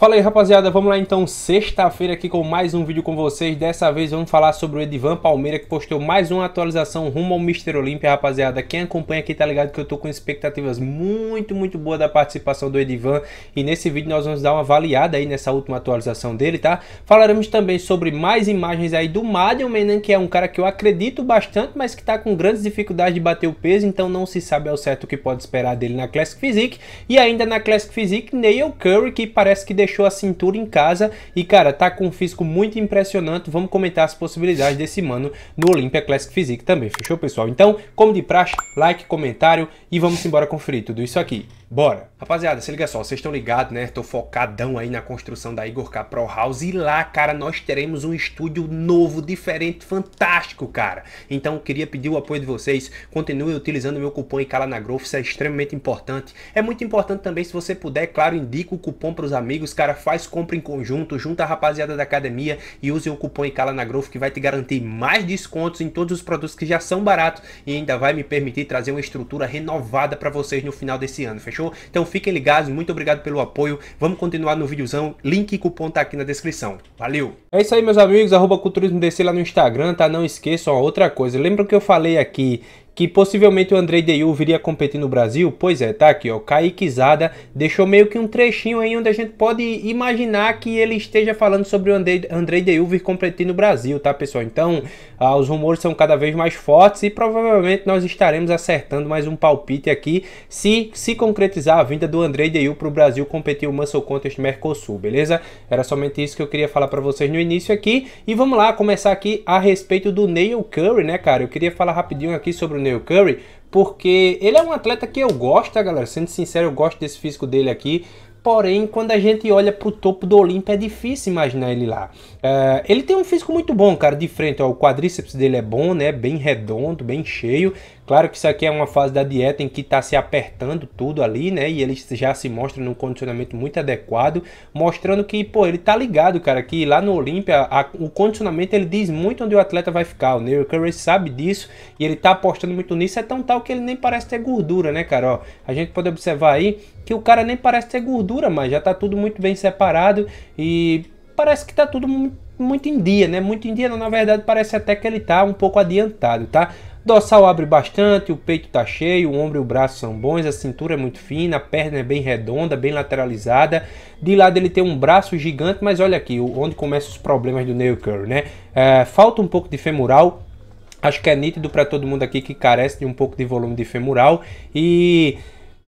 Fala aí rapaziada, vamos lá então, sexta-feira aqui com mais um vídeo com vocês, dessa vez vamos falar sobre o Edvan Palmeira que postou mais uma atualização rumo ao Mister Olímpia rapaziada, quem acompanha aqui tá ligado que eu tô com expectativas muito, muito boa da participação do Edvan. e nesse vídeo nós vamos dar uma avaliada aí nessa última atualização dele, tá? Falaremos também sobre mais imagens aí do Madian Menan, né, que é um cara que eu acredito bastante, mas que tá com grandes dificuldades de bater o peso, então não se sabe ao certo o que pode esperar dele na Classic Physique e ainda na Classic Physique, Neil Curry que parece que deixou deixou a cintura em casa e, cara, tá com um físico muito impressionante. Vamos comentar as possibilidades desse mano no Olympia Classic Physique também, fechou, pessoal? Então, como de praxe, like, comentário e vamos embora conferir tudo isso aqui. Bora! Rapaziada, se liga só, vocês estão ligados, né? Tô focadão aí na construção da Igor K Pro House e lá, cara, nós teremos um estúdio novo, diferente, fantástico, cara. Então, queria pedir o apoio de vocês, continue utilizando meu cupom Icala na Growth, isso é extremamente importante. É muito importante também, se você puder, é claro, indica o cupom pros amigos, cara, faz compra em conjunto, junta a rapaziada da academia e use o cupom Icala na Growth que vai te garantir mais descontos em todos os produtos que já são baratos e ainda vai me permitir trazer uma estrutura renovada para vocês no final desse ano, fechou? fechou? Então fiquem ligados, muito obrigado pelo apoio. Vamos continuar no videozão, link e cupom tá aqui na descrição. Valeu! É isso aí, meus amigos, arroba culturismo DC lá no Instagram, tá? Não esqueçam outra coisa. Lembra que eu falei aqui que possivelmente o Andrei Deyu viria competir no Brasil? Pois é, tá aqui, ó. Kaiquizada deixou meio que um trechinho aí onde a gente pode imaginar que ele esteja falando sobre o Andrei, Andrei Deyu vir competir no Brasil, tá, pessoal? Então, ah, os rumores são cada vez mais fortes e provavelmente nós estaremos acertando mais um palpite aqui se se concretizar a vinda do Andrei Deyu para o Brasil competir o Muscle Contest Mercosul, beleza? Era somente isso que eu queria falar para vocês no início aqui. E vamos lá, começar aqui a respeito do Neil Curry, né, cara? Eu queria falar rapidinho aqui sobre o Neil Curry, porque ele é um atleta que eu gosto, tá, galera? Sendo sincero, eu gosto desse físico dele aqui. Porém, quando a gente olha pro topo do Olimpo, é difícil imaginar ele lá. Uh, ele tem um físico muito bom, cara, de frente. Ó, o quadríceps dele é bom, né? Bem redondo, bem cheio. Claro que isso aqui é uma fase da dieta em que está se apertando tudo ali, né? E ele já se mostra num condicionamento muito adequado, mostrando que, pô, ele tá ligado, cara, que lá no Olímpia o condicionamento ele diz muito onde o atleta vai ficar. O Neil Curry sabe disso e ele tá apostando muito nisso. É tão tal que ele nem parece ter gordura, né, cara? Ó, a gente pode observar aí que o cara nem parece ter gordura, mas já tá tudo muito bem separado e parece que tá tudo muito em dia, né? Muito em dia, não, na verdade parece até que ele tá um pouco adiantado, tá? dorsal abre bastante, o peito está cheio, o ombro e o braço são bons, a cintura é muito fina, a perna é bem redonda, bem lateralizada. De lado ele tem um braço gigante, mas olha aqui onde começam os problemas do Neil Curry, né? É, falta um pouco de femoral, acho que é nítido para todo mundo aqui que carece de um pouco de volume de femoral e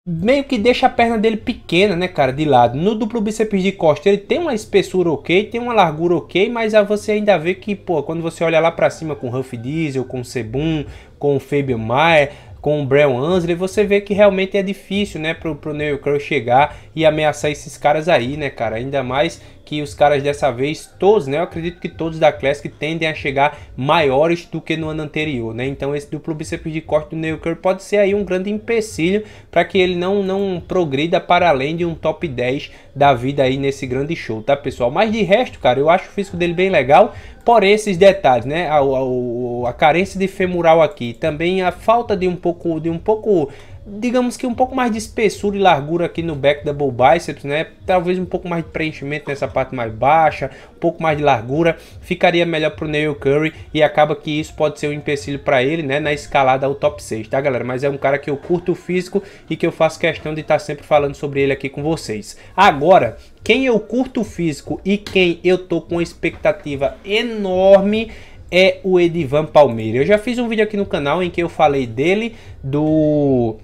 meio que deixa a perna dele pequena, né, cara, de lado. No duplo bíceps de costa ele tem uma espessura ok, tem uma largura ok, mas a você ainda vê que, pô, quando você olha lá para cima com Huff Diesel, com Sebum, com Fabio Maia, com o Brian Ansley, você vê que realmente é difícil, né, pro, pro Neil Crow chegar e ameaçar esses caras aí, né, cara? Ainda mais que os caras dessa vez, todos, né? Eu acredito que todos da Classic tendem a chegar maiores do que no ano anterior, né? Então esse duplo bíceps de corte do Neil Crow pode ser aí um grande empecilho para que ele não, não progrida para além de um top 10 da vida aí nesse grande show, tá pessoal? Mas de resto, cara, eu acho o físico dele bem legal, por esses detalhes, né? A, a, a carência de femoral aqui, também a falta de um pouco de um pouco digamos que um pouco mais de espessura e largura aqui no back double biceps, né? Talvez um pouco mais de preenchimento nessa parte mais baixa, um pouco mais de largura, ficaria melhor pro Neil Curry e acaba que isso pode ser um empecilho para ele, né, na escalada ao top 6, tá, galera? Mas é um cara que eu curto o físico e que eu faço questão de estar tá sempre falando sobre ele aqui com vocês. Agora, quem eu curto o físico e quem eu tô com expectativa enorme é o Edivan Palmeira. Eu já fiz um vídeo aqui no canal em que eu falei dele, do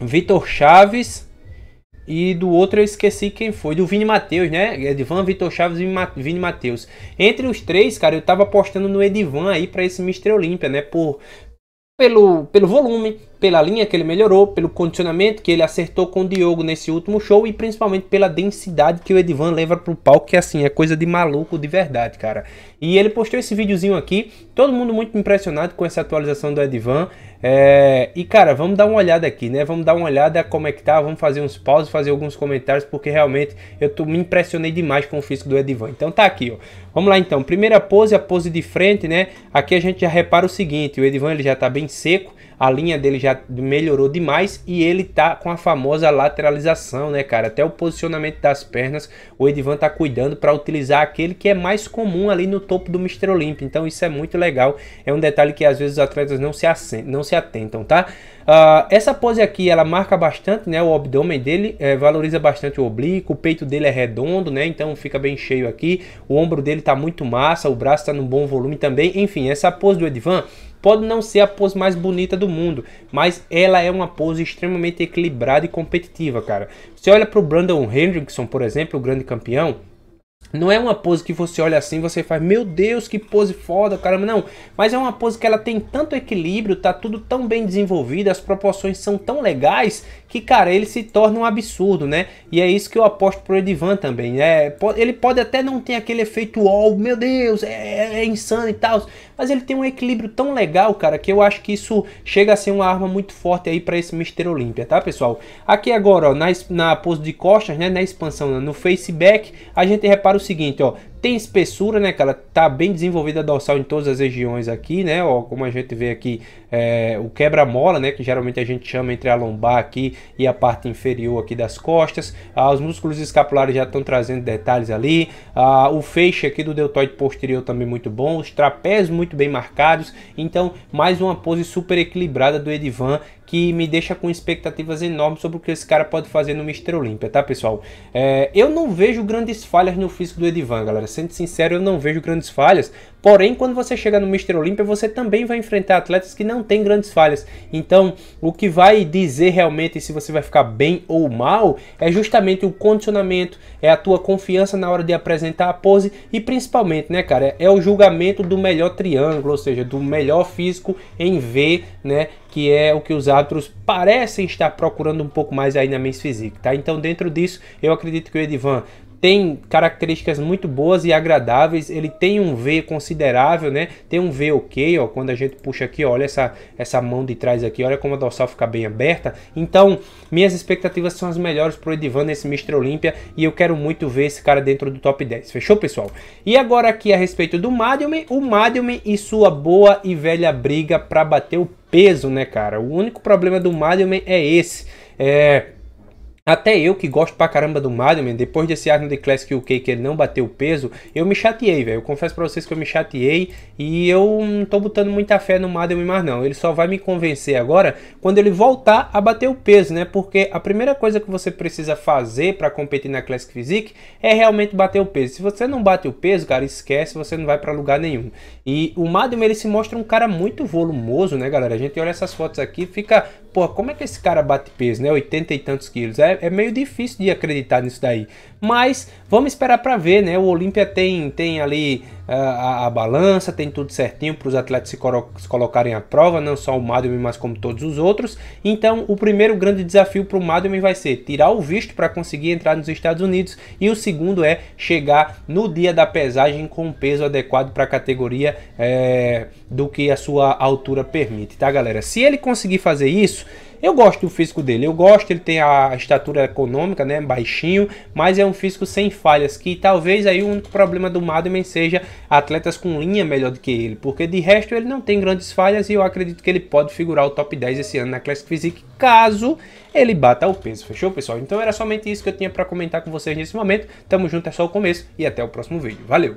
Vitor Chaves. E do outro eu esqueci quem foi, do Vini Matheus, né? É, Edivan, Vitor Chaves e Vini Matheus. Entre os três, cara, eu tava apostando no Edivan aí para esse Mister Olímpia, né? Por, pelo, pelo volume, pela linha que ele melhorou, pelo condicionamento que ele acertou com o Diogo nesse último show e principalmente pela densidade que o Edivan leva pro palco, que assim, é coisa de maluco de verdade, cara. E ele postou esse videozinho aqui, todo mundo muito impressionado com essa atualização do Edivan. É, e cara, vamos dar uma olhada aqui, né? Vamos dar uma olhada como é que tá, vamos fazer uns pausos, fazer alguns comentários, porque realmente eu tô, me impressionei demais com o físico do Edvan. Então tá aqui, ó. Vamos lá então. Primeira pose, a pose de frente, né? Aqui a gente já repara o seguinte, o Edvan ele já tá bem seco, a linha dele já melhorou demais e ele tá com a famosa lateralização, né, cara? Até o posicionamento das pernas, o Edvan tá cuidando para utilizar aquele que é mais comum ali no topo do Mr. Olympia. Então isso é muito legal, é um detalhe que às vezes os atletas não se, não se atentam, tá? Uh, essa pose aqui, ela marca bastante, né, o abdômen dele, é, valoriza bastante o oblíquo, o peito dele é redondo, né, então fica bem cheio aqui, o ombro dele tá muito massa, o braço tá num bom volume também, enfim, essa pose do Edvan Pode não ser a pose mais bonita do mundo, mas ela é uma pose extremamente equilibrada e competitiva, cara. Você olha para o Brandon Hendrickson, por exemplo, o grande campeão, não é uma pose que você olha assim, você faz, meu Deus, que pose foda, caramba, não. Mas é uma pose que ela tem tanto equilíbrio, tá tudo tão bem desenvolvido, as proporções são tão legais que, cara, ele se torna um absurdo, né? E é isso que eu aposto pro Edivan também, né? Ele pode até não ter aquele efeito, oh, meu Deus, é, é, é insano e tal, mas ele tem um equilíbrio tão legal, cara, que eu acho que isso chega a ser uma arma muito forte aí para esse Mister Olímpia, tá, pessoal? Aqui agora, ó, na, na pose de costas, né, na expansão, no faceback, a gente repara o seguinte, ó, tem espessura, né, cara? Tá bem desenvolvida a dorsal em todas as regiões aqui, né? Ó, como a gente vê aqui, é, o quebra-mola, né? Que geralmente a gente chama entre a lombar aqui e a parte inferior aqui das costas. Ah, os músculos escapulares já estão trazendo detalhes ali. Ah, o feixe aqui do deltoide posterior também muito bom. Os trapézios muito bem marcados. Então, mais uma pose super equilibrada do Edivan que me deixa com expectativas enormes sobre o que esse cara pode fazer no Mister Olímpia, tá, pessoal? É, eu não vejo grandes falhas no físico do Edivan, galera Sendo sincero, eu não vejo grandes falhas. Porém, quando você chega no Mr. Olympia, você também vai enfrentar atletas que não têm grandes falhas. Então, o que vai dizer realmente se você vai ficar bem ou mal é justamente o condicionamento, é a tua confiança na hora de apresentar a pose e principalmente, né, cara, é o julgamento do melhor triângulo, ou seja, do melhor físico em V, né, que é o que os árbitros parecem estar procurando um pouco mais aí na Men's Physique, tá? Então, dentro disso, eu acredito que o Edivan tem características muito boas e agradáveis. Ele tem um V considerável, né? Tem um V ok, ó. Quando a gente puxa aqui, olha essa, essa mão de trás aqui, olha como a dorsal fica bem aberta. Então, minhas expectativas são as melhores pro Edivan nesse Mr. Olímpia e eu quero muito ver esse cara dentro do top 10. Fechou, pessoal? E agora aqui a respeito do Madiumen, o Madiumen e sua boa e velha briga para bater o peso, né, cara? O único problema do Madiumen é esse. É, até eu que gosto pra caramba do Madman, depois desse Arno de Classic UK que ele não bateu o peso, eu me chateei, velho. Eu confesso pra vocês que eu me chateei e eu não tô botando muita fé no Madman mais não. Ele só vai me convencer agora quando ele voltar a bater o peso, né? Porque a primeira coisa que você precisa fazer para competir na Classic Physique é realmente bater o peso. Se você não bate o peso, cara, esquece, você não vai para lugar nenhum. E o Madman ele se mostra um cara muito volumoso, né, galera? A gente olha essas fotos aqui fica, pô, como é que esse cara bate peso, né? 80 e tantos quilos. É é, meio difícil de acreditar nisso daí. Mas vamos esperar para ver, né? O Olímpia tem, tem ali é, a, a balança, tem tudo certinho para os atletas se, se, colocarem à prova, não só o Madman, mas como todos os outros. Então, o primeiro grande desafio para o Madman vai ser tirar o visto para conseguir entrar nos Estados Unidos, e o segundo é chegar no dia da pesagem com um peso adequado para a categoria é, do que a sua altura permite, tá, galera? Se ele conseguir fazer isso, eu gosto do físico dele, eu gosto, ele tem a estatura econômica, né, baixinho, mas é um físico sem falhas, que talvez aí o único problema do Madman seja atletas com linha melhor do que ele, porque de resto ele não tem grandes falhas e eu acredito que ele pode figurar o top 10 esse ano na Classic Physique, caso ele bata o peso, fechou pessoal? Então era somente isso que eu tinha para comentar com vocês nesse momento, tamo junto, é só o começo e até o próximo vídeo, valeu!